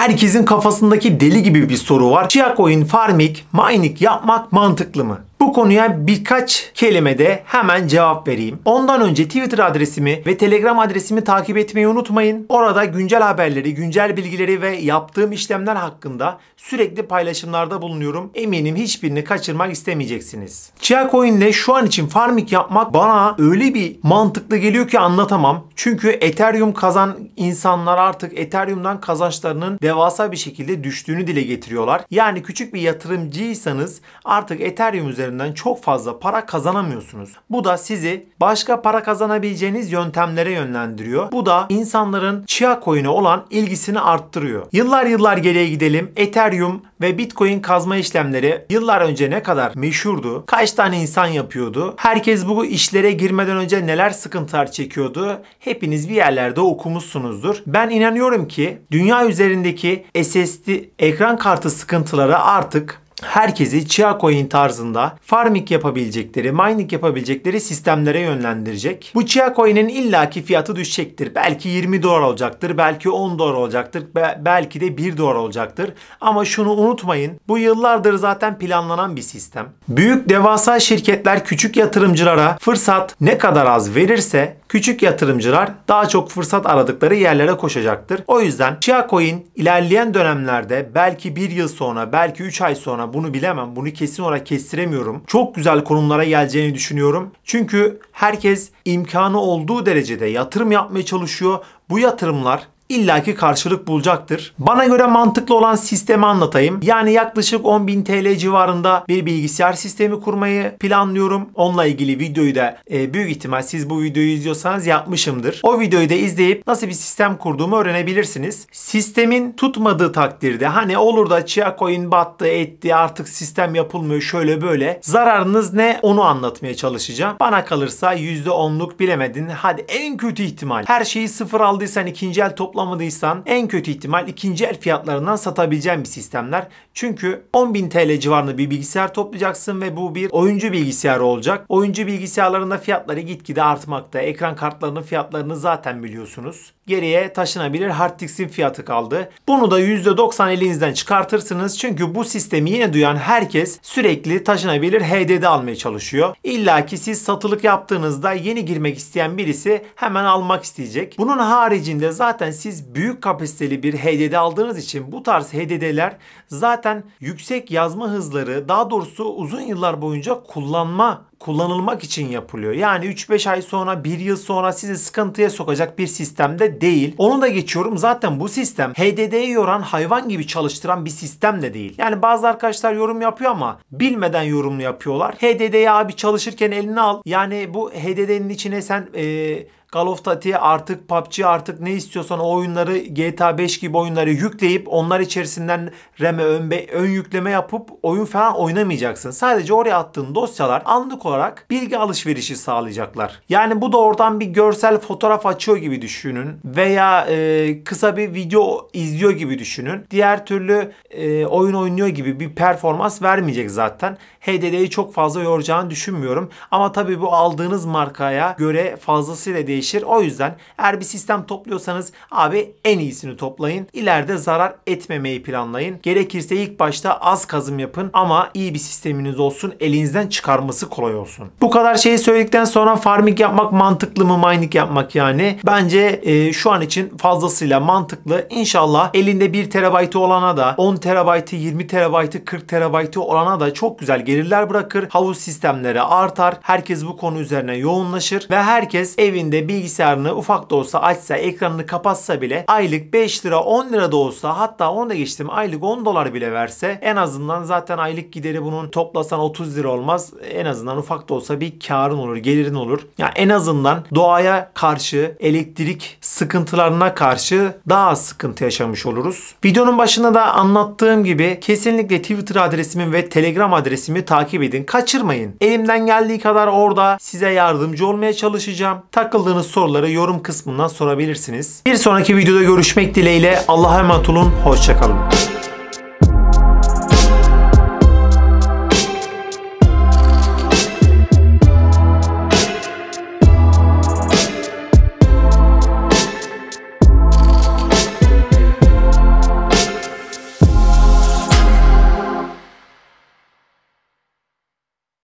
Herkesin kafasındaki deli gibi bir soru var. Chia coin, farming, mining yapmak mantıklı mı? Bu konuya birkaç kelimede hemen cevap vereyim. Ondan önce Twitter adresimi ve Telegram adresimi takip etmeyi unutmayın. Orada güncel haberleri, güncel bilgileri ve yaptığım işlemler hakkında sürekli paylaşımlarda bulunuyorum. Eminim hiçbirini kaçırmak istemeyeceksiniz. Chia Coin ile şu an için farming yapmak bana öyle bir mantıklı geliyor ki anlatamam. Çünkü Ethereum kazan insanlar artık Ethereum'dan kazançlarının devasa bir şekilde düştüğünü dile getiriyorlar. Yani küçük bir yatırımcıysanız artık Ethereum üzerinde üzerinden çok fazla para kazanamıyorsunuz. Bu da sizi başka para kazanabileceğiniz yöntemlere yönlendiriyor. Bu da insanların Chia coin'e olan ilgisini arttırıyor. Yıllar yıllar geriye gidelim. Ethereum ve Bitcoin kazma işlemleri yıllar önce ne kadar meşhurdu? Kaç tane insan yapıyordu? Herkes bu işlere girmeden önce neler sıkıntılar çekiyordu? Hepiniz bir yerlerde okumuşsunuzdur. Ben inanıyorum ki dünya üzerindeki SSD ekran kartı sıkıntıları artık herkesi Chia Coin tarzında farming yapabilecekleri, mining yapabilecekleri sistemlere yönlendirecek. Bu Chia Coin'in illaki fiyatı düşecektir. Belki 20 dolar olacaktır, belki 10 dolar olacaktır, belki de 1 dolar olacaktır. Ama şunu unutmayın, bu yıllardır zaten planlanan bir sistem. Büyük devasa şirketler küçük yatırımcılara fırsat ne kadar az verirse küçük yatırımcılar daha çok fırsat aradıkları yerlere koşacaktır. O yüzden Chia Coin ilerleyen dönemlerde belki bir yıl sonra belki 3 ay sonra bunu bilemem. Bunu kesin olarak kestiremiyorum. Çok güzel konumlara geleceğini düşünüyorum. Çünkü herkes imkanı olduğu derecede yatırım yapmaya çalışıyor. Bu yatırımlar illaki karşılık bulacaktır. Bana göre mantıklı olan sistemi anlatayım. Yani yaklaşık 10.000 TL civarında bir bilgisayar sistemi kurmayı planlıyorum. Onunla ilgili videoyu da e, büyük ihtimal siz bu videoyu izliyorsanız yapmışımdır. O videoyu da izleyip nasıl bir sistem kurduğumu öğrenebilirsiniz. Sistemin tutmadığı takdirde hani olur da Chia Coin battı etti artık sistem yapılmıyor şöyle böyle zararınız ne onu anlatmaya çalışacağım. Bana kalırsa %10'luk bilemedin hadi en kötü ihtimal her şeyi sıfır aldıysan ikinci el toplam toplamadıysan en kötü ihtimal ikinci el fiyatlarından satabileceğin bir sistemler. Çünkü 10.000 TL civarında bir bilgisayar toplayacaksın ve bu bir oyuncu bilgisayarı olacak. Oyuncu bilgisayarlarında fiyatları gitgide artmakta. Ekran kartlarının fiyatlarını zaten biliyorsunuz. Geriye taşınabilir hard disk'in fiyatı kaldı. Bunu da %90 elinizden çıkartırsınız. Çünkü bu sistemi yeni duyan herkes sürekli taşınabilir HDD almaya çalışıyor. İlla ki siz satılık yaptığınızda yeni girmek isteyen birisi hemen almak isteyecek. Bunun haricinde zaten siz siz büyük kapasiteli bir HDD aldığınız için bu tarz HDD'ler zaten yüksek yazma hızları daha doğrusu uzun yıllar boyunca kullanma kullanılmak için yapılıyor. Yani 3-5 ay sonra 1 yıl sonra sizi sıkıntıya sokacak bir sistemde değil. Onu da geçiyorum. Zaten bu sistem HDD'yi yoran hayvan gibi çalıştıran bir sistem de değil. Yani bazı arkadaşlar yorum yapıyor ama bilmeden yorum yapıyorlar. HDD'yi abi çalışırken elini al. Yani bu HDD'nin içine sen ee, Call of Duty artık PUBG artık ne istiyorsan o oyunları GTA 5 gibi oyunları yükleyip onlar içerisinden RAM'e ön, ön yükleme yapıp oyun falan oynamayacaksın. Sadece oraya attığın dosyalar anlık olarak bilgi alışverişi sağlayacaklar. Yani bu da oradan bir görsel fotoğraf açıyor gibi düşünün veya e, kısa bir video izliyor gibi düşünün. Diğer türlü e, oyun oynuyor gibi bir performans vermeyecek zaten. HDD'yi çok fazla yoracağını düşünmüyorum. Ama tabii bu aldığınız markaya göre fazlasıyla değişiyor değişir. O yüzden eğer bir sistem topluyorsanız abi en iyisini toplayın. İleride zarar etmemeyi planlayın. Gerekirse ilk başta az kazım yapın ama iyi bir sisteminiz olsun. Elinizden çıkarması kolay olsun. Bu kadar şeyi söyledikten sonra farming yapmak mantıklı mı? Mining yapmak yani. Bence e, şu an için fazlasıyla mantıklı. İnşallah elinde 1 terabaytı olana da 10 terabaytı, 20 terabaytı, 40 terabaytı olana da çok güzel gelirler bırakır. Havuz sistemleri artar. Herkes bu konu üzerine yoğunlaşır ve herkes evinde bilgisayarını ufak da olsa açsa, ekranını kapatsa bile aylık 5 lira 10 lira da olsa hatta onu da geçtim aylık 10 dolar bile verse en azından zaten aylık gideri bunun toplasan 30 lira olmaz. En azından ufak da olsa bir karın olur, gelirin olur. Ya yani en azından doğaya karşı, elektrik sıkıntılarına karşı daha sıkıntı yaşamış oluruz. Videonun başında da anlattığım gibi kesinlikle Twitter adresimi ve Telegram adresimi takip edin. Kaçırmayın. Elimden geldiği kadar orada size yardımcı olmaya çalışacağım. Takıldığınız Soracağınız soruları yorum kısmından sorabilirsiniz. Bir sonraki videoda görüşmek dileğiyle. Allah'a emanet olun. Hoşçakalın.